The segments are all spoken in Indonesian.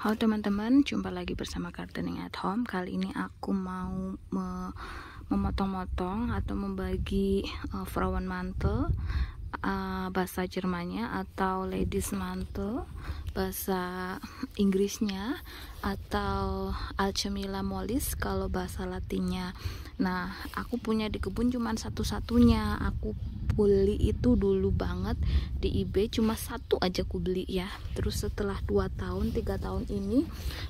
Halo teman-teman, jumpa lagi bersama Gardening at Home. Kali ini aku mau me memotong-motong atau membagi uh, Frauen mantel uh, bahasa Jermannya atau ladies mantel bahasa Inggrisnya atau Alchemilla mollis kalau bahasa Latinnya. Nah, aku punya di kebun cuman satu-satunya. Aku pulih itu dulu banget di eBay cuma satu aja ku beli ya terus setelah 2 tahun tiga tahun ini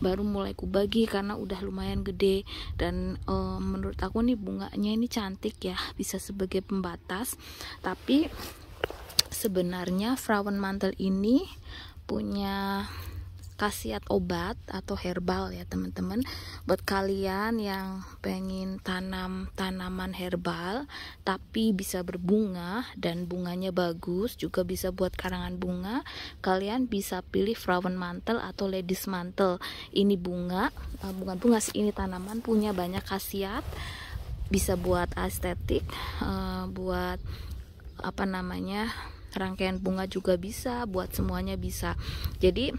baru mulai ku bagi karena udah lumayan gede dan e, menurut aku nih bunganya ini cantik ya bisa sebagai pembatas tapi sebenarnya frawen Mantel ini punya khasiat obat atau herbal ya teman-teman buat kalian yang pengen tanam tanaman herbal tapi bisa berbunga dan bunganya bagus juga bisa buat karangan bunga kalian bisa pilih frauen mantel atau ladies mantel ini bunga eh, bunga bunga ini tanaman punya banyak khasiat bisa buat estetik eh, buat apa namanya rangkaian bunga juga bisa buat semuanya bisa jadi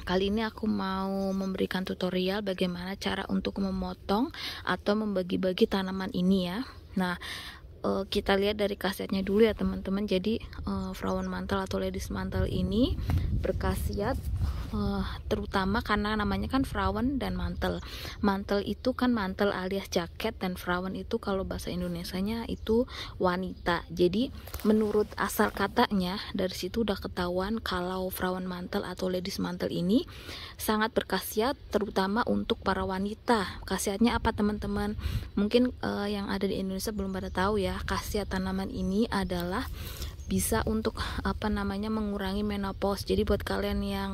Kali ini aku mau memberikan tutorial bagaimana cara untuk memotong atau membagi-bagi tanaman ini ya. Nah, eh, kita lihat dari kasetnya dulu ya teman-teman. Jadi e, mantel atau ladies mantel ini berkhasiat uh, terutama karena namanya kan frauen dan mantel mantel itu kan mantel alias jaket dan frauen itu kalau bahasa Indonesia nya itu wanita jadi menurut asal katanya dari situ udah ketahuan kalau frauen mantel atau ladies mantel ini sangat berkhasiat terutama untuk para wanita khasiatnya apa teman-teman mungkin uh, yang ada di Indonesia belum pada tahu ya khasiat tanaman ini adalah bisa untuk apa namanya mengurangi menopause. Jadi buat kalian yang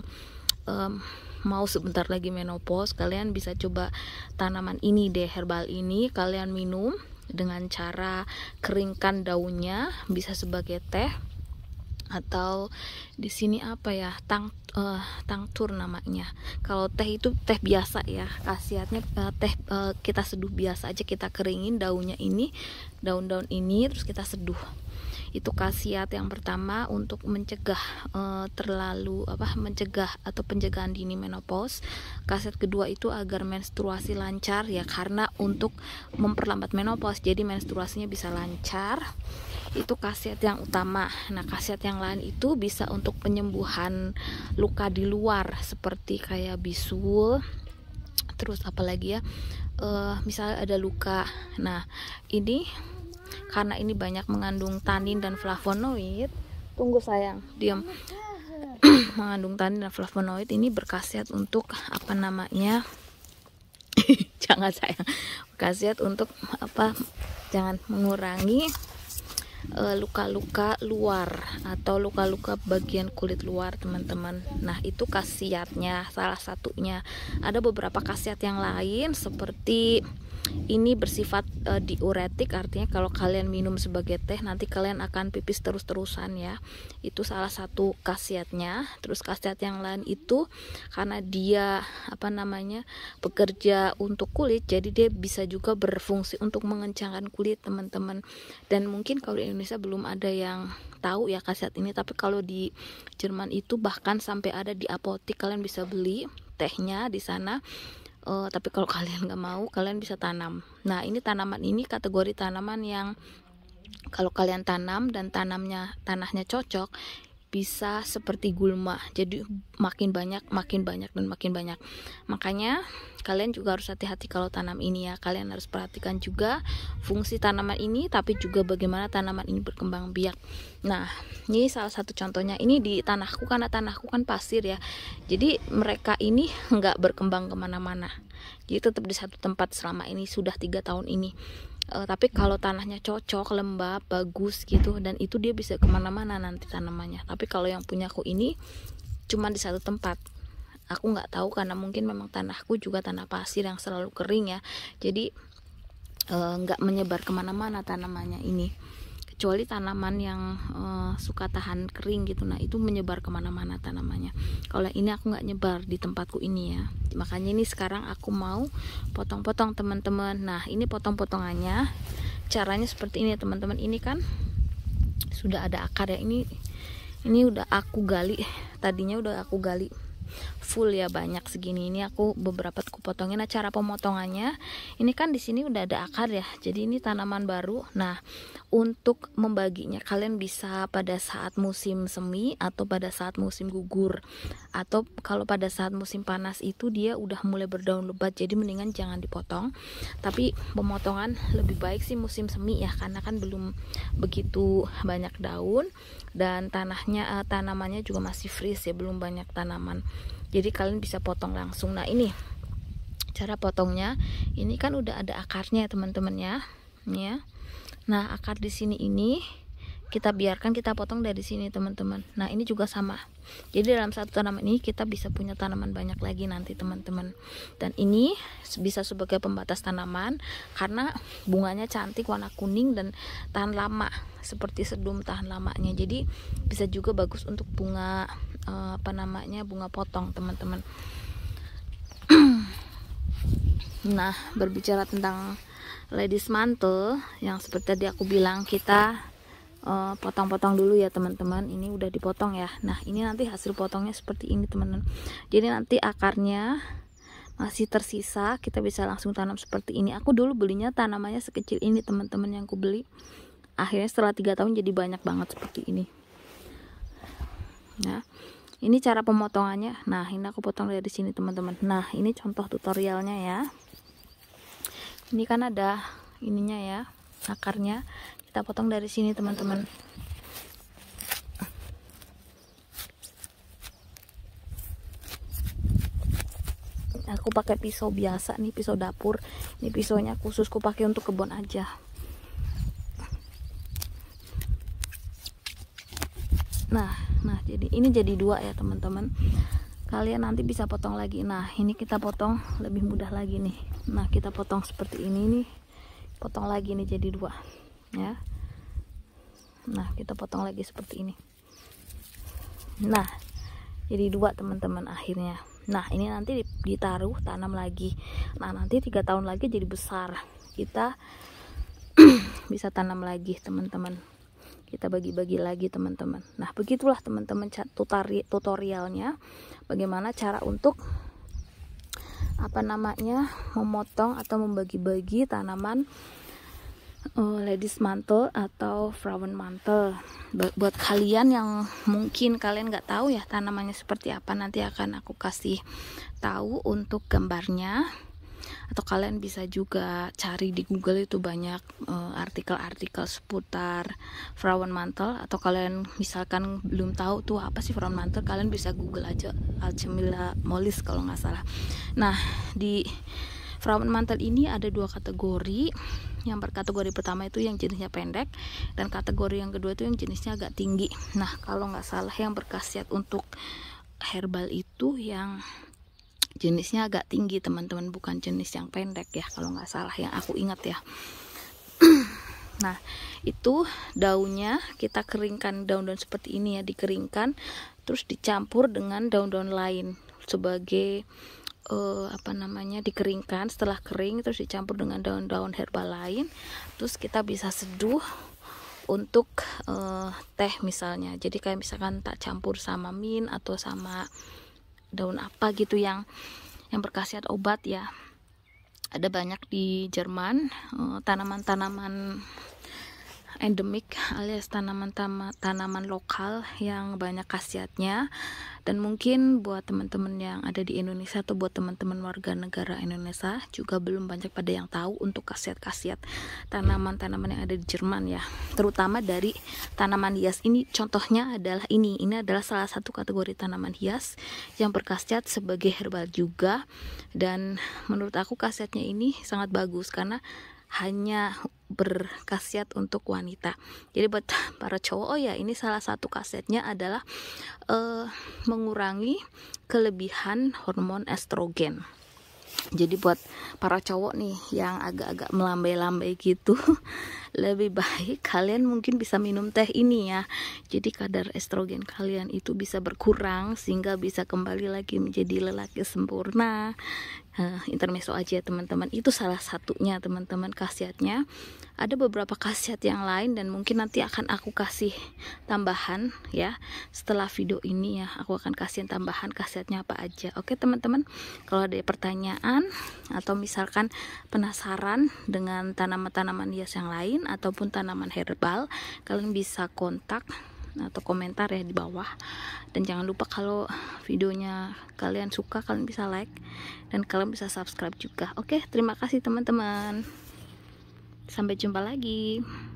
um, mau sebentar lagi menopause kalian bisa coba tanaman ini deh herbal ini kalian minum dengan cara keringkan daunnya bisa sebagai teh atau di sini apa ya tang uh, tangtur namanya kalau teh itu teh biasa ya khasiatnya uh, teh uh, kita seduh biasa aja kita keringin daunnya ini daun-daun ini terus kita seduh itu khasiat yang pertama untuk mencegah uh, terlalu apa mencegah atau pencegahan dini menopause khasiat kedua itu agar menstruasi lancar ya karena untuk memperlambat menopause jadi menstruasinya bisa lancar itu khasiat yang utama. Nah, khasiat yang lain itu bisa untuk penyembuhan luka di luar seperti kayak bisul, terus apalagi ya, uh, eh, misalnya ada luka. Nah, ini karena ini banyak mengandung tanin dan flavonoid. Tunggu sayang, diam. mengandung tanin dan flavonoid ini berkhasiat untuk apa namanya? jangan sayang berkhasiat untuk apa? Jangan mengurangi Eh, luka-luka e, luar atau luka-luka bagian kulit luar teman-teman nah itu khasiatnya salah satunya ada beberapa khasiat yang lain seperti ini bersifat e, diuretik artinya kalau kalian minum sebagai teh nanti kalian akan pipis terus-terusan ya itu salah satu khasiatnya terus khasiat yang lain itu karena dia apa namanya bekerja untuk kulit jadi dia bisa juga berfungsi untuk mengencangkan kulit teman-teman dan mungkin kalau di Indonesia belum ada yang tahu ya khasiat ini tapi kalau di Jerman itu bahkan sampai ada di apotik kalian bisa beli tehnya di sana uh, tapi kalau kalian nggak mau kalian bisa tanam nah ini tanaman ini kategori tanaman yang kalau kalian tanam dan tanamnya tanahnya cocok bisa seperti gulma jadi makin banyak makin banyak dan makin banyak makanya kalian juga harus hati-hati kalau tanam ini ya kalian harus perhatikan juga fungsi tanaman ini tapi juga bagaimana tanaman ini berkembang biak nah ini salah satu contohnya ini di tanahku karena tanahku kan pasir ya jadi mereka ini nggak berkembang kemana-mana jadi tetap di satu tempat selama ini sudah tiga tahun ini uh, tapi kalau tanahnya cocok lembab bagus gitu dan itu dia bisa kemana-mana nanti tanamannya tapi kalau yang punya aku ini cuma di satu tempat aku nggak tahu karena mungkin memang tanahku juga tanah pasir yang selalu kering ya jadi eh, nggak uh, menyebar kemana-mana tanamannya ini kecuali tanaman yang uh, suka tahan kering gitu nah itu menyebar kemana-mana tanamannya kalau ini aku nggak nyebar di tempatku ini ya makanya ini sekarang aku mau potong-potong teman-teman nah ini potong-potongannya caranya seperti ini ya, teman-teman ini kan sudah ada akar ya ini ini udah aku gali tadinya udah aku gali full ya banyak segini ini aku beberapa aku potongin nah cara pemotongannya ini kan di sini udah ada akar ya jadi ini tanaman baru nah untuk membaginya kalian bisa pada saat musim semi atau pada saat musim gugur atau kalau pada saat musim panas itu dia udah mulai berdaun lebat jadi mendingan jangan dipotong tapi pemotongan lebih baik sih musim semi ya karena kan belum begitu banyak daun dan tanahnya uh, tanamannya juga masih freeze ya belum banyak tanaman jadi kalian bisa potong langsung nah ini cara potongnya ini kan udah ada akarnya teman-teman ya ini ya nah akar di sini ini kita biarkan kita potong dari sini teman-teman nah ini juga sama jadi dalam satu tanaman ini kita bisa punya tanaman banyak lagi nanti teman-teman dan ini bisa sebagai pembatas tanaman karena bunganya cantik warna kuning dan tahan lama seperti sedum tahan lamanya jadi bisa juga bagus untuk bunga eh, apa namanya bunga potong teman-teman nah berbicara tentang ladies mantle yang seperti tadi aku bilang kita Eh, potong-potong uh, dulu ya teman-teman ini udah dipotong ya nah ini nanti hasil potongnya seperti ini teman-teman jadi nanti akarnya masih tersisa kita bisa langsung tanam seperti ini aku dulu belinya tanamannya sekecil ini teman-teman yang aku beli akhirnya setelah tiga tahun jadi banyak banget seperti ini nah ini cara pemotongannya nah ini aku potong dari sini teman-teman nah ini contoh tutorialnya ya ini kan ada ininya ya akarnya kita potong dari sini teman-teman aku pakai pisau biasa nih pisau dapur ini pisaunya khusus aku pakai untuk kebun aja nah nah jadi ini jadi dua ya teman-teman kalian nanti bisa potong lagi nah ini kita potong lebih mudah lagi nih nah kita potong seperti ini nih potong lagi nih jadi dua ya nah kita potong lagi seperti ini nah jadi dua teman-teman akhirnya nah ini nanti ditaruh tanam lagi nah nanti tiga tahun lagi jadi besar kita bisa tanam lagi teman-teman kita bagi-bagi lagi teman-teman nah begitulah teman-teman tutorialnya bagaimana cara untuk apa namanya memotong atau membagi-bagi tanaman uh, ladies mantel atau frauen mantel buat, kalian yang mungkin kalian nggak tahu ya tanamannya seperti apa nanti akan aku kasih tahu untuk gambarnya atau kalian bisa juga cari di Google itu banyak eh, artikel-artikel uh, seputar frauen mantel atau kalian misalkan belum tahu tuh apa sih frauen mantel kalian bisa Google aja Alchemilla mollis kalau nggak salah nah di Perawahan mantel ini ada dua kategori. Yang per kategori pertama itu yang jenisnya pendek dan kategori yang kedua itu yang jenisnya agak tinggi. Nah, kalau nggak salah yang berkhasiat untuk herbal itu yang jenisnya agak tinggi teman-teman bukan jenis yang pendek ya kalau nggak salah yang aku ingat ya nah itu daunnya kita keringkan daun-daun seperti ini ya dikeringkan terus dicampur dengan daun-daun lain sebagai uh, apa namanya dikeringkan setelah kering terus dicampur dengan daun-daun herbal lain terus kita bisa seduh untuk uh, teh misalnya jadi kayak misalkan tak campur sama min atau sama daun apa gitu yang yang berkhasiat obat ya ada banyak di Jerman eh, tanaman-tanaman endemik alias tanaman tanaman lokal yang banyak khasiatnya dan mungkin buat teman-teman yang ada di Indonesia atau buat teman-teman warga negara Indonesia juga belum banyak pada yang tahu untuk khasiat-khasiat tanaman-tanaman yang ada di Jerman ya terutama dari tanaman hias ini contohnya adalah ini ini adalah salah satu kategori tanaman hias yang berkhasiat sebagai herbal juga dan menurut aku khasiatnya ini sangat bagus karena hanya berkhasiat untuk wanita. Jadi buat para cowok oh ya ini salah satu kasetnya adalah uh, mengurangi kelebihan hormon estrogen. Jadi buat para cowok nih yang agak-agak melambai-lambai gitu, lebih baik kalian mungkin bisa minum teh ini ya. Jadi kadar estrogen kalian itu bisa berkurang sehingga bisa kembali lagi menjadi lelaki sempurna uh, intermezzo aja teman-teman itu salah satunya teman-teman khasiatnya ada beberapa khasiat yang lain dan mungkin nanti akan aku kasih tambahan ya setelah video ini ya aku akan kasih tambahan khasiatnya apa aja oke teman-teman kalau ada pertanyaan atau misalkan penasaran dengan tanaman-tanaman hias yang lain ataupun tanaman herbal kalian bisa kontak atau komentar ya di bawah dan jangan lupa kalau videonya kalian suka kalian bisa like dan kalian bisa subscribe juga oke terima kasih teman-teman sampai jumpa lagi